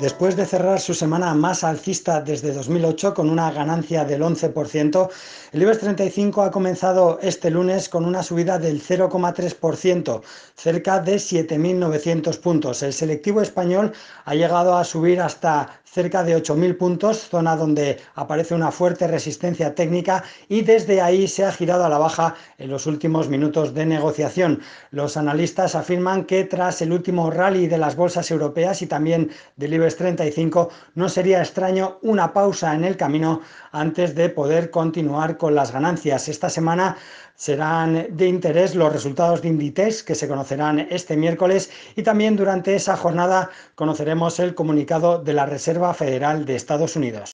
Después de cerrar su semana más alcista desde 2008 con una ganancia del 11%, el IBEX 35 ha comenzado este lunes con una subida del 0,3%, cerca de 7.900 puntos. El selectivo español ha llegado a subir hasta cerca de 8.000 puntos, zona donde aparece una fuerte resistencia técnica y desde ahí se ha girado a la baja en los últimos minutos de negociación. Los analistas afirman que tras el último rally de las bolsas europeas y también del IBEX 35 no sería extraño una pausa en el camino antes de poder continuar con las ganancias. Esta semana serán de interés los resultados de Inditex que se conocerán este miércoles y también durante esa jornada conoceremos el comunicado de la Reserva Federal de Estados Unidos.